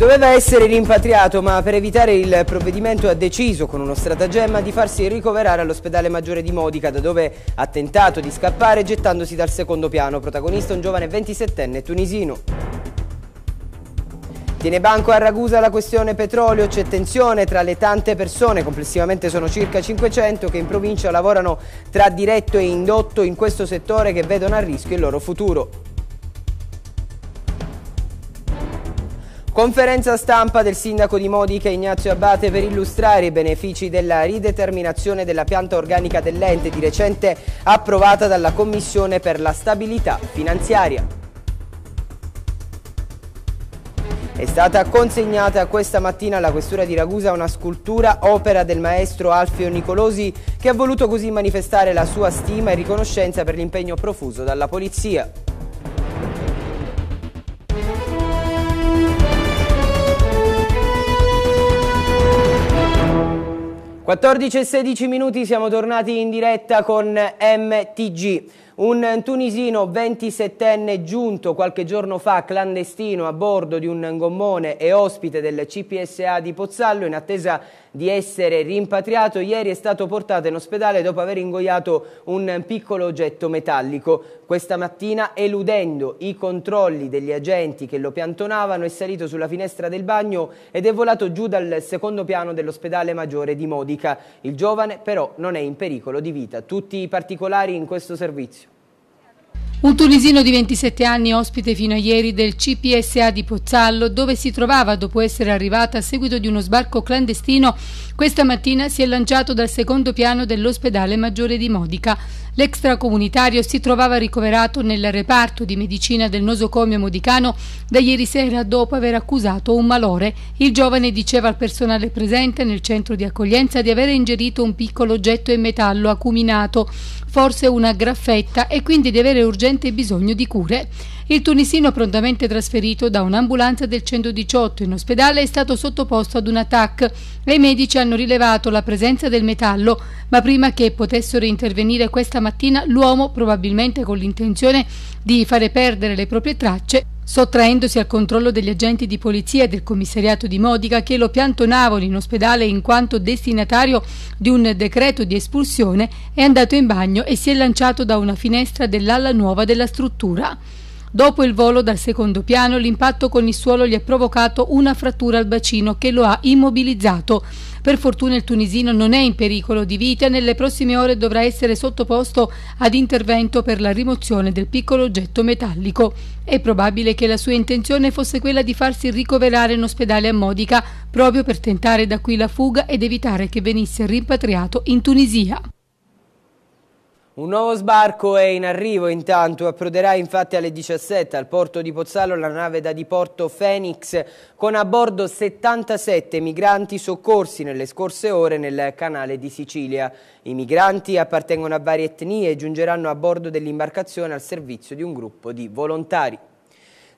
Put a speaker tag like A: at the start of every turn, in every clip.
A: Doveva essere rimpatriato, ma per evitare il provvedimento ha deciso con uno stratagemma di farsi ricoverare all'ospedale maggiore di Modica, da dove ha tentato di scappare gettandosi dal secondo piano. Protagonista un giovane 27enne tunisino. Tiene banco a Ragusa la questione petrolio, c'è tensione tra le tante persone, complessivamente sono circa 500 che in provincia lavorano tra diretto e indotto in questo settore che vedono a rischio il loro futuro. Conferenza stampa del sindaco di Modica Ignazio Abate per illustrare i benefici della rideterminazione della pianta organica dell'ente di recente approvata dalla Commissione per la stabilità finanziaria. È stata consegnata questa mattina alla Questura di Ragusa una scultura opera del maestro Alfio Nicolosi che ha voluto così manifestare la sua stima e riconoscenza per l'impegno profuso dalla Polizia. 14 e 16 minuti siamo tornati in diretta con MTG. Un tunisino 27enne giunto qualche giorno fa clandestino a bordo di un gommone e ospite del CPSA di Pozzallo in attesa di essere rimpatriato, ieri è stato portato in ospedale dopo aver ingoiato un piccolo oggetto metallico. Questa mattina, eludendo i controlli degli agenti che lo piantonavano, è salito sulla finestra del bagno ed è volato giù dal secondo piano dell'ospedale maggiore di Modica. Il giovane però non è in pericolo di vita. Tutti i particolari in questo servizio.
B: Un tunisino di 27 anni, ospite fino a ieri del CPSA di Pozzallo, dove si trovava dopo essere arrivata a seguito di uno sbarco clandestino, questa mattina si è lanciato dal secondo piano dell'ospedale maggiore di Modica. L'extracomunitario si trovava ricoverato nel reparto di medicina del nosocomio modicano da ieri sera dopo aver accusato un malore. Il giovane diceva al personale presente nel centro di accoglienza di aver ingerito un piccolo oggetto in metallo acuminato, forse una graffetta, e quindi di avere urgenza urgente bisogno di cure. Il tunisino prontamente trasferito da un'ambulanza del 118 in ospedale è stato sottoposto ad un attacco e i medici hanno rilevato la presenza del metallo, ma prima che potessero intervenire questa mattina l'uomo, probabilmente con l'intenzione di fare perdere le proprie tracce, sottraendosi al controllo degli agenti di polizia e del commissariato di Modica che lo piantonavano in ospedale in quanto destinatario di un decreto di espulsione, è andato in bagno e si è lanciato da una finestra dell'ala nuova della struttura. Dopo il volo dal secondo piano, l'impatto con il suolo gli ha provocato una frattura al bacino che lo ha immobilizzato. Per fortuna il tunisino non è in pericolo di vita e nelle prossime ore dovrà essere sottoposto ad intervento per la rimozione del piccolo oggetto metallico. È probabile che la sua intenzione fosse quella di farsi ricoverare in ospedale a Modica proprio per tentare da qui la fuga ed evitare che venisse rimpatriato in Tunisia.
A: Un nuovo sbarco è in arrivo intanto, approderà infatti alle 17 al porto di Pozzallo la nave da diporto Phoenix con a bordo 77 migranti soccorsi nelle scorse ore nel canale di Sicilia. I migranti appartengono a varie etnie e giungeranno a bordo dell'imbarcazione al servizio di un gruppo di volontari.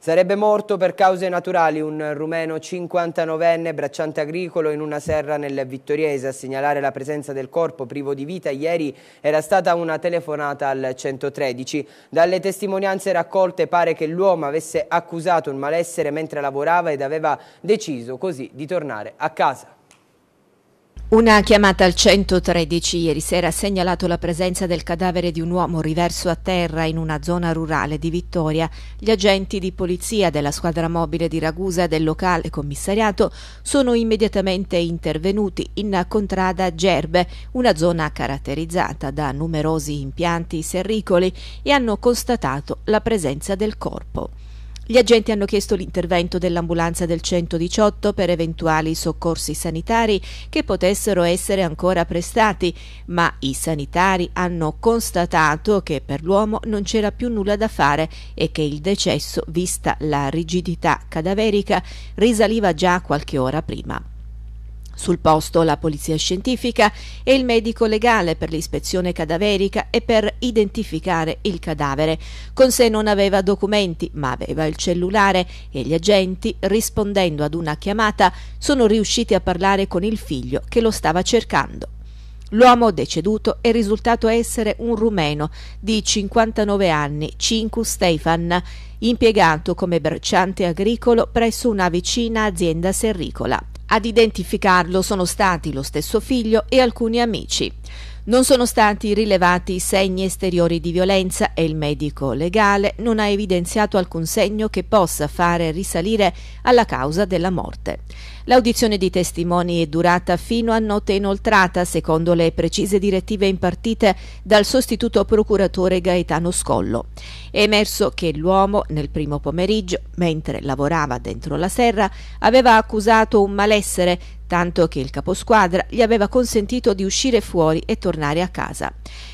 A: Sarebbe morto per cause naturali un rumeno 59enne bracciante agricolo in una serra nel Vittoriese. A segnalare la presenza del corpo privo di vita ieri era stata una telefonata al 113. Dalle testimonianze raccolte pare che l'uomo avesse accusato un malessere mentre lavorava ed aveva deciso così di tornare a casa.
C: Una chiamata al 113 ieri sera ha segnalato la presenza del cadavere di un uomo riverso a terra in una zona rurale di Vittoria. Gli agenti di polizia della squadra mobile di Ragusa e del locale commissariato sono immediatamente intervenuti in contrada Gerbe, una zona caratterizzata da numerosi impianti serricoli e hanno constatato la presenza del corpo. Gli agenti hanno chiesto l'intervento dell'ambulanza del 118 per eventuali soccorsi sanitari che potessero essere ancora prestati, ma i sanitari hanno constatato che per l'uomo non c'era più nulla da fare e che il decesso, vista la rigidità cadaverica, risaliva già qualche ora prima. Sul posto la polizia scientifica e il medico legale per l'ispezione cadaverica e per identificare il cadavere. Con sé non aveva documenti, ma aveva il cellulare e gli agenti, rispondendo ad una chiamata, sono riusciti a parlare con il figlio che lo stava cercando. L'uomo deceduto è risultato essere un rumeno di 59 anni, Cinku Stefan, impiegato come bracciante agricolo presso una vicina azienda serricola. Ad identificarlo sono stati lo stesso figlio e alcuni amici. Non sono stati rilevati segni esteriori di violenza e il medico legale non ha evidenziato alcun segno che possa fare risalire alla causa della morte. L'audizione di testimoni è durata fino a notte inoltrata, secondo le precise direttive impartite dal sostituto procuratore Gaetano Scollo. È emerso che l'uomo, nel primo pomeriggio, mentre lavorava dentro la serra, aveva accusato un malessere tanto che il caposquadra gli aveva consentito di uscire fuori e tornare a casa.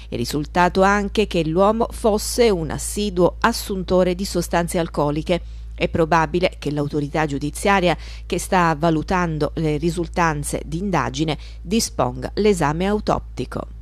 C: È risultato anche che l'uomo fosse un assiduo assuntore di sostanze alcoliche è probabile che l'autorità giudiziaria che sta valutando le risultanze di indagine disponga l'esame autoptico.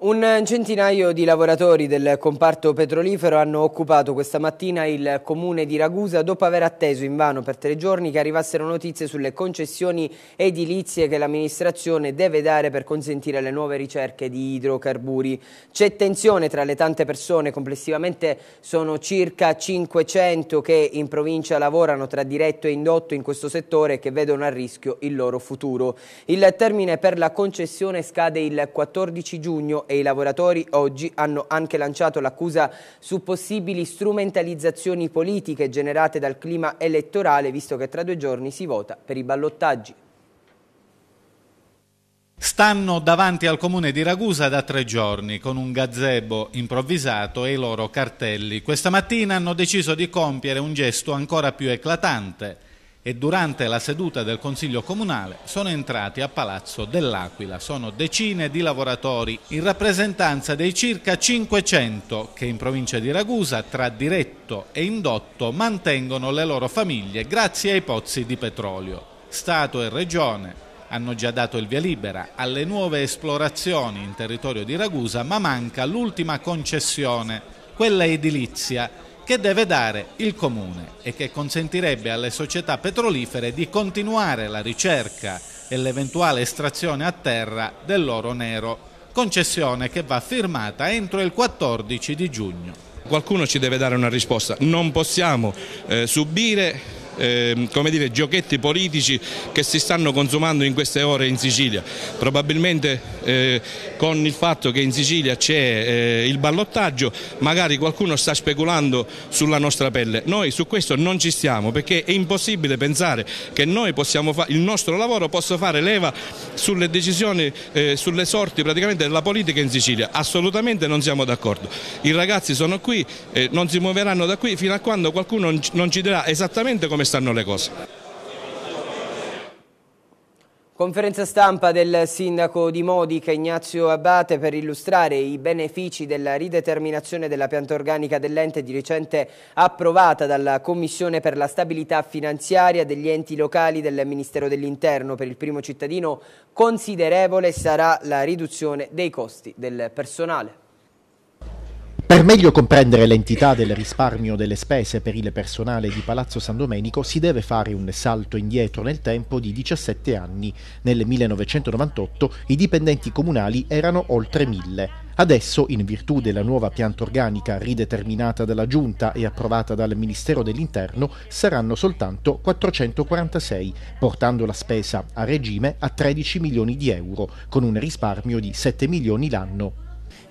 A: Un centinaio di lavoratori del comparto petrolifero hanno occupato questa mattina il comune di Ragusa dopo aver atteso invano per tre giorni che arrivassero notizie sulle concessioni edilizie che l'amministrazione deve dare per consentire le nuove ricerche di idrocarburi. C'è tensione tra le tante persone, complessivamente sono circa 500 che in provincia lavorano tra diretto e indotto in questo settore e che vedono a rischio il loro futuro. Il termine per la concessione scade il 14 giugno e i lavoratori oggi hanno anche lanciato l'accusa su possibili strumentalizzazioni politiche generate dal clima elettorale, visto che tra due giorni si vota per i ballottaggi.
D: Stanno davanti al comune di Ragusa da tre giorni con un gazebo improvvisato e i loro cartelli. Questa mattina hanno deciso di compiere un gesto ancora più eclatante e durante la seduta del Consiglio Comunale sono entrati a Palazzo dell'Aquila. Sono decine di lavoratori in rappresentanza dei circa 500 che in provincia di Ragusa, tra diretto e indotto, mantengono le loro famiglie grazie ai pozzi di petrolio. Stato e Regione hanno già dato il via libera alle nuove esplorazioni in territorio di Ragusa, ma manca l'ultima concessione, quella edilizia che deve dare il Comune e che consentirebbe alle società petrolifere di continuare la ricerca e l'eventuale estrazione a terra dell'oro nero, concessione che va firmata entro il 14 di giugno. Qualcuno ci deve dare una risposta, non possiamo eh, subire eh, come dire, giochetti politici che si stanno consumando in queste ore in Sicilia. Probabilmente eh, con il fatto che in Sicilia c'è eh, il ballottaggio magari qualcuno sta speculando sulla nostra pelle. Noi su questo non ci stiamo perché è impossibile pensare che noi possiamo fa- il nostro lavoro possa fare leva sulle decisioni, eh, sulle sorti praticamente della politica in Sicilia. Assolutamente non siamo d'accordo. I ragazzi sono qui, eh, non si muoveranno da qui fino a quando qualcuno non ci dirà esattamente come stanno le cose.
A: Conferenza stampa del sindaco di Modica Ignazio Abate per illustrare i benefici della rideterminazione della pianta organica dell'ente di recente approvata dalla Commissione per la stabilità finanziaria degli enti locali del Ministero dell'Interno. Per il primo cittadino considerevole sarà la riduzione dei costi del personale.
E: Per meglio comprendere l'entità del risparmio delle spese per il personale di Palazzo San Domenico si deve fare un salto indietro nel tempo di 17 anni. Nel 1998 i dipendenti comunali erano oltre mille. Adesso, in virtù della nuova pianta organica rideterminata dalla Giunta e approvata dal Ministero dell'Interno, saranno soltanto 446, portando la spesa a regime a 13 milioni di euro, con un risparmio di 7 milioni l'anno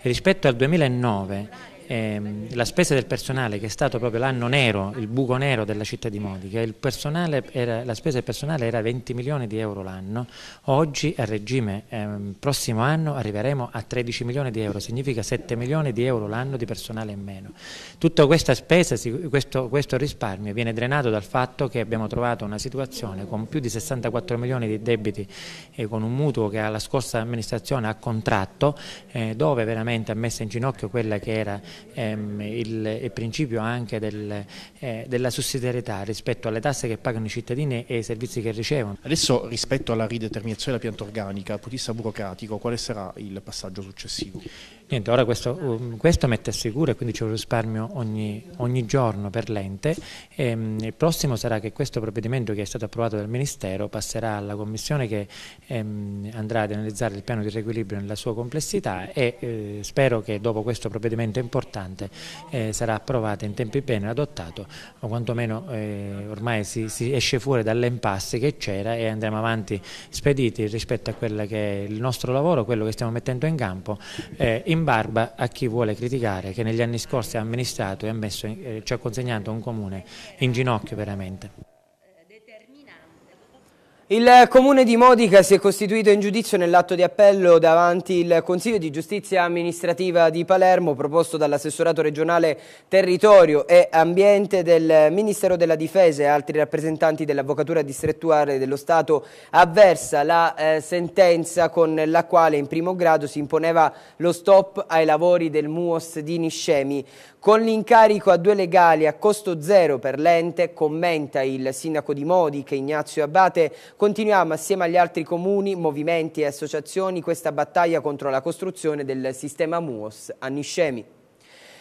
E: rispetto al 2009 ehm, la spesa del personale che è stato proprio l'anno nero, il buco nero della città di Modica, era, la spesa del personale era 20 milioni di euro l'anno, oggi a regime ehm, prossimo anno arriveremo a 13 milioni di euro, significa 7 milioni di euro l'anno di personale in meno. Tutta questa spesa, questo, questo risparmio viene drenato dal fatto che abbiamo trovato una situazione con più di 64 milioni di debiti e eh, con un mutuo che la scorsa amministrazione ha contratto, eh, dove veramente ha messo in ginocchio quella che era ehm, il, il, principio anche del, eh, della sussidiarietà rispetto alle tasse che pagano i cittadini e ai servizi che ricevono. Adesso rispetto alla rideterminazione della pianta organica, dal punto di vista burocratico, quale sarà il passaggio successivo? Niente, ora questo, um, questo mette a sicuro e quindi c'è un risparmio ogni, ogni giorno per l'ente. Um, il prossimo sarà che questo provvedimento che è stato approvato dal Ministero passerà alla Commissione che um, andrà ad analizzare il piano di riequilibrio nella sua complessità e eh, spero che dopo questo provvedimento importante eh, sarà approvato in tempi bene adottato o quantomeno eh, ormai si, si, esce fuori dall'impasse che c'era e andremo avanti spediti rispetto a quello che è il nostro lavoro, quello che stiamo mettendo in campo. Eh, in in barba a chi vuole criticare che negli anni scorsi ha amministrato e ha messo, eh, ci ha
A: consegnato un comune in ginocchio veramente. Il Comune di Modica si è costituito in giudizio nell'atto di appello davanti il Consiglio di Giustizia Amministrativa di Palermo proposto dall'assessorato regionale Territorio e Ambiente del Ministero della Difesa e altri rappresentanti dell'Avvocatura distrettuale dello Stato avversa la eh, sentenza con la quale in primo grado si imponeva lo stop ai lavori del MUOS di Niscemi. Con l'incarico a due legali a costo zero per l'ente, commenta il sindaco di Modiche Ignazio Abate, continuiamo assieme agli altri comuni, movimenti e associazioni questa battaglia contro la costruzione del sistema MUOS a Niscemi.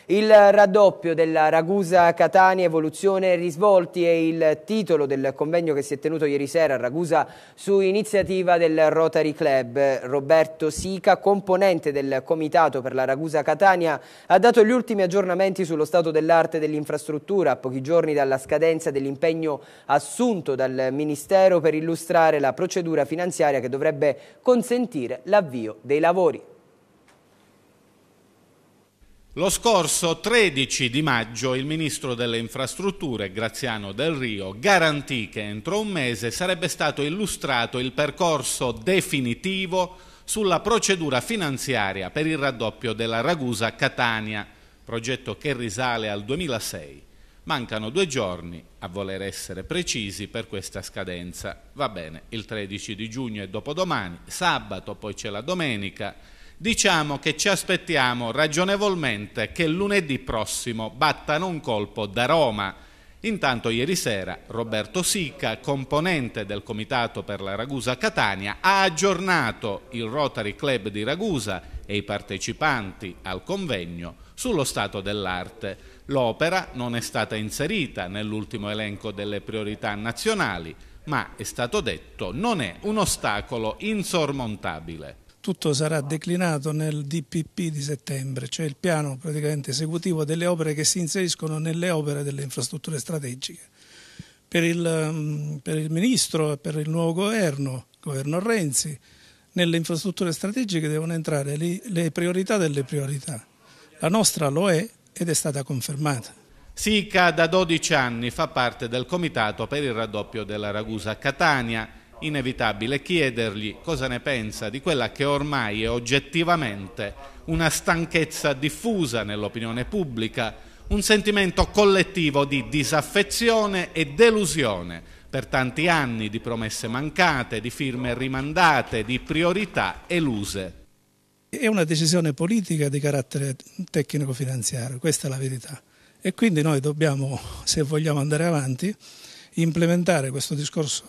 A: Il raddoppio della Ragusa-Catania, evoluzione e risvolti è il titolo del convegno che si è tenuto ieri sera a Ragusa su iniziativa del Rotary Club. Roberto Sica, componente del comitato per la Ragusa-Catania, ha dato gli ultimi aggiornamenti sullo stato dell'arte dell'infrastruttura a pochi giorni dalla scadenza dell'impegno assunto dal Ministero per illustrare la procedura finanziaria che dovrebbe consentire l'avvio dei lavori.
D: Lo scorso 13 di maggio il ministro delle infrastrutture Graziano Del Rio garantì che entro un mese sarebbe stato illustrato il percorso definitivo sulla procedura finanziaria per il raddoppio della Ragusa-Catania, progetto che risale al 2006. Mancano due giorni, a voler essere precisi, per questa scadenza. Va bene, il 13 di giugno è dopodomani, sabato, poi c'è la domenica diciamo che ci aspettiamo ragionevolmente che lunedì prossimo battano un colpo da Roma. Intanto ieri sera Roberto Sicca, componente del comitato per la Ragusa Catania, ha aggiornato il Rotary Club di Ragusa e i partecipanti al convegno sullo stato dell'arte. L'opera non è stata inserita nell'ultimo elenco delle priorità nazionali, ma è stato detto non è un ostacolo insormontabile
F: tutto sarà declinato nel DPP di settembre, cioè il piano praticamente esecutivo delle opere che si inseriscono nelle opere delle infrastrutture strategiche. Per il, mm, per il Ministro e per il nuovo governo, governo Renzi, nelle infrastrutture strategiche devono entrare le priorità delle priorità. La nostra lo è ed è stata confermata.
D: Sica da 12 anni fa parte del comitato per il raddoppio della Ragusa Catania inevitabile chiedergli cosa ne pensa di quella che ormai è oggettivamente una stanchezza diffusa nell'opinione pubblica, un sentimento collettivo di disaffezione e delusione per tanti anni di promesse mancate, di firme rimandate, di priorità eluse.
F: È una decisione politica di carattere tecnico-finanziario, questa è la verità. E quindi noi dobbiamo, se vogliamo andare avanti, implementare questo discorso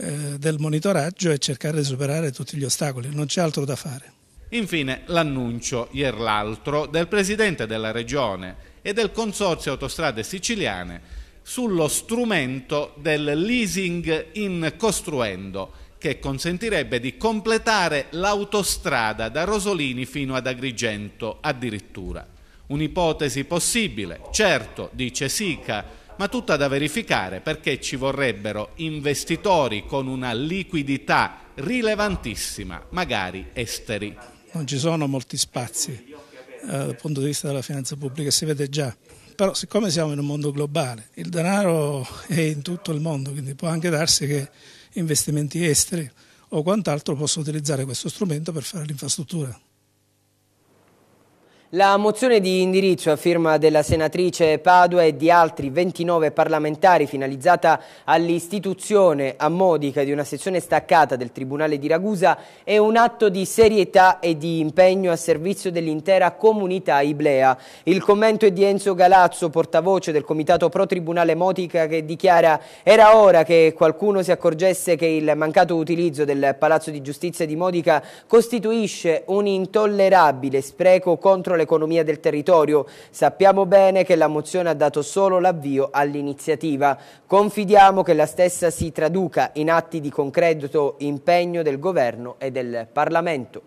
F: eh, del monitoraggio e cercare di superare tutti gli ostacoli, non c'è altro da fare.
D: Infine l'annuncio, ieri l'altro, del Presidente della Regione e del Consorzio Autostrade Siciliane sullo strumento del leasing in costruendo che consentirebbe di completare l'autostrada da Rosolini fino ad Agrigento addirittura. Un'ipotesi possibile, certo, dice Sica, ma tutta da verificare perché ci vorrebbero investitori con una liquidità rilevantissima, magari esteri.
F: Non ci sono molti spazi eh, dal punto di vista della finanza pubblica, si vede già. Però siccome siamo in un mondo globale, il denaro è in tutto il mondo, quindi può anche darsi che investimenti esteri o quant'altro possa utilizzare questo strumento per fare l'infrastruttura.
A: La mozione di indirizzo a firma della senatrice Padua e di altri 29 parlamentari finalizzata all'istituzione a Modica di una sezione staccata del Tribunale di Ragusa è un atto di serietà e di impegno a servizio dell'intera comunità iblea. Il commento è di Enzo Galazzo, portavoce del Comitato Pro Tribunale Modica che dichiara era ora che qualcuno si accorgesse che il mancato utilizzo del Palazzo di Giustizia di Modica costituisce un intollerabile spreco contro la l'economia del territorio. Sappiamo bene che la mozione ha dato solo l'avvio all'iniziativa. Confidiamo che la stessa si traduca in atti di concreto impegno del Governo e del Parlamento.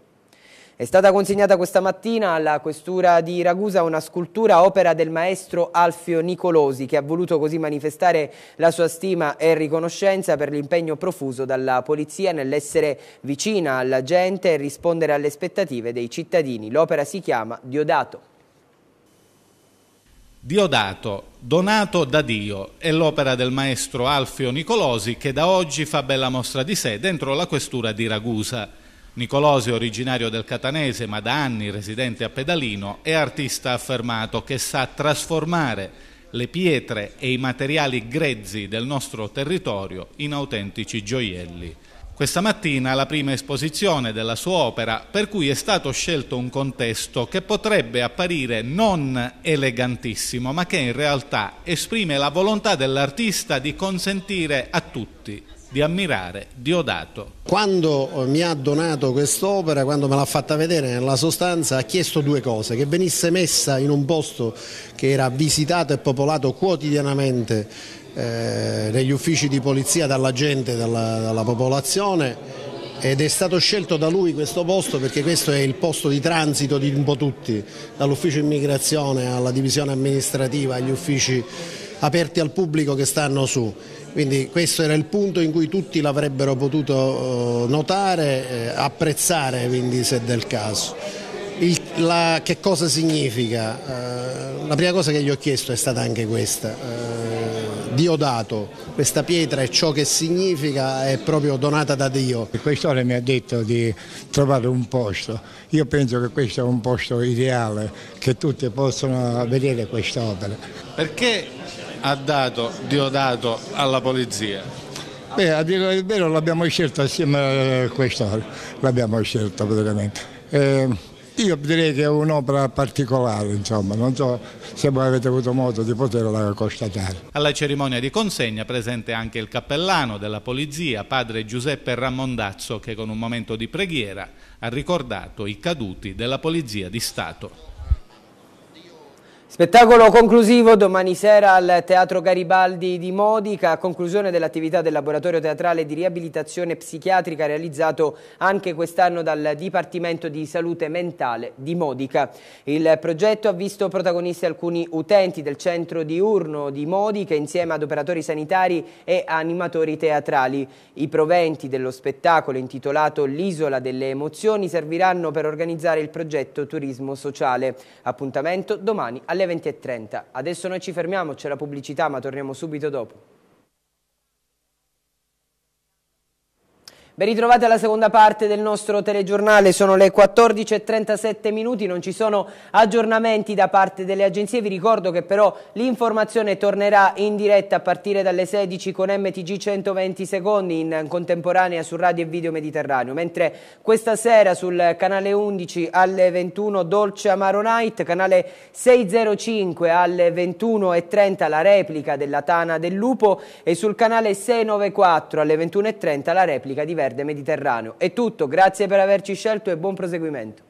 A: È stata consegnata questa mattina alla questura di Ragusa una scultura opera del maestro Alfio Nicolosi che ha voluto così manifestare la sua stima e riconoscenza per l'impegno profuso dalla polizia nell'essere vicina alla gente e rispondere alle aspettative dei cittadini. L'opera si chiama Diodato.
D: Diodato, donato da Dio, è l'opera del maestro Alfio Nicolosi che da oggi fa bella mostra di sé dentro la questura di Ragusa. Nicolosi, originario del Catanese ma da anni residente a Pedalino, è artista affermato che sa trasformare le pietre e i materiali grezzi del nostro territorio in autentici gioielli. Questa mattina la prima esposizione della sua opera, per cui è stato scelto un contesto che potrebbe apparire non elegantissimo, ma che in realtà esprime la volontà dell'artista di consentire a tutti di ammirare Diodato. Quando eh, mi ha donato quest'opera, quando me l'ha fatta vedere nella sostanza, ha chiesto due cose, che venisse messa in un posto che era visitato e popolato quotidianamente eh, negli uffici di polizia dalla gente, dalla, dalla popolazione ed è stato scelto da lui questo posto perché questo è il posto di transito di un po' tutti, dall'ufficio immigrazione alla divisione amministrativa agli uffici aperti al pubblico che stanno su quindi questo era il punto in cui tutti l'avrebbero potuto eh, notare, eh, apprezzare quindi se del caso. Il, la, che cosa significa? Eh, la prima cosa che gli ho chiesto è stata anche questa.
E: Diodato, questa pietra e ciò che significa è proprio donata da Dio. Il questore mi ha detto di trovare un posto, io penso che questo è un posto ideale, che tutti possono vedere quest'opera.
D: Perché ha dato Diodato alla polizia?
E: Beh, a dire il vero l'abbiamo scelto assieme a quest'ora, l'abbiamo scelto praticamente. Eh, io direi che è un'opera particolare, insomma, non so se voi avete avuto modo di poterla constatare.
D: Alla cerimonia di consegna presente anche il cappellano della Polizia, padre Giuseppe Ramondazzo, che con un momento di preghiera ha ricordato i caduti della Polizia di Stato.
A: Spettacolo conclusivo domani sera al Teatro Garibaldi di Modica, a conclusione dell'attività del laboratorio teatrale di riabilitazione psichiatrica realizzato anche quest'anno dal Dipartimento di Salute Mentale di Modica. Il progetto ha visto protagonisti alcuni utenti del centro diurno di Modica insieme ad operatori sanitari e animatori teatrali. I proventi dello spettacolo intitolato L'isola delle emozioni serviranno per organizzare il progetto Turismo Sociale. Appuntamento domani alle alle 20.30. Adesso noi ci fermiamo, c'è la pubblicità ma torniamo subito dopo. Ben ritrovati alla seconda parte del nostro telegiornale, sono le 14.37 minuti, non ci sono aggiornamenti da parte delle agenzie, vi ricordo che però l'informazione tornerà in diretta a partire dalle 16 con MTG 120 secondi in contemporanea su Radio e Video Mediterraneo, mentre questa sera sul canale 11 alle 21 Dolce Amaro Night, canale 605 alle 21.30 la replica della Tana del Lupo e sul canale 694 alle 21.30 la replica di Verde Mediterraneo. È tutto, grazie per averci scelto e buon proseguimento.